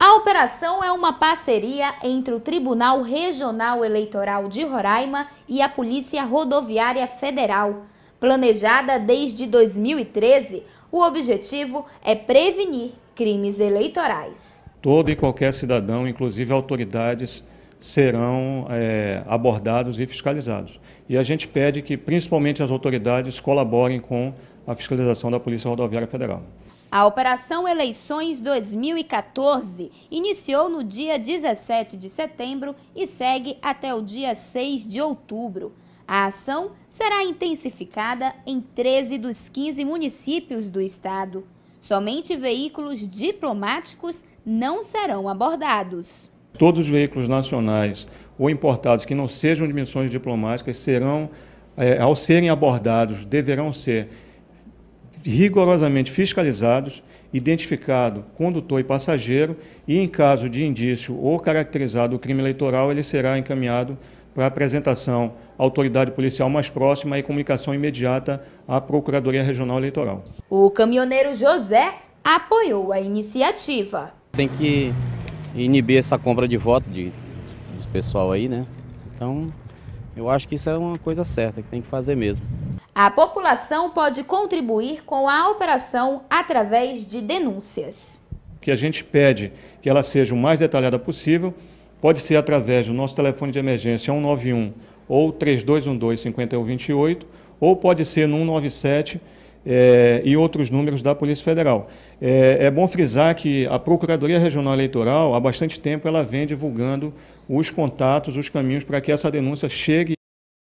A operação é uma parceria entre o Tribunal Regional Eleitoral de Roraima e a Polícia Rodoviária Federal. Planejada desde 2013, o objetivo é prevenir crimes eleitorais. Todo e qualquer cidadão, inclusive autoridades, serão é, abordados e fiscalizados. E a gente pede que, principalmente, as autoridades colaborem com a fiscalização da Polícia Rodoviária Federal. A Operação Eleições 2014 iniciou no dia 17 de setembro e segue até o dia 6 de outubro. A ação será intensificada em 13 dos 15 municípios do estado. Somente veículos diplomáticos não serão abordados. Todos os veículos nacionais ou importados que não sejam de missões diplomáticas serão, é, ao serem abordados, deverão ser rigorosamente fiscalizados, identificado condutor e passageiro, e em caso de indício ou caracterizado o crime eleitoral, ele será encaminhado para apresentação à autoridade policial mais próxima e comunicação imediata à Procuradoria Regional Eleitoral. O caminhoneiro José apoiou a iniciativa. Tem que inibir essa compra de voto de, dos pessoal aí, né? Então, eu acho que isso é uma coisa certa que tem que fazer mesmo. A população pode contribuir com a operação através de denúncias. O que a gente pede que ela seja o mais detalhada possível, pode ser através do nosso telefone de emergência 191 ou 3212-5128, ou pode ser no 197 é, eh, e outros números da Polícia Federal. É, é, bom frisar que a Procuradoria Regional Eleitoral, há bastante tempo, ela vem divulgando os contatos, os caminhos para que essa denúncia chegue.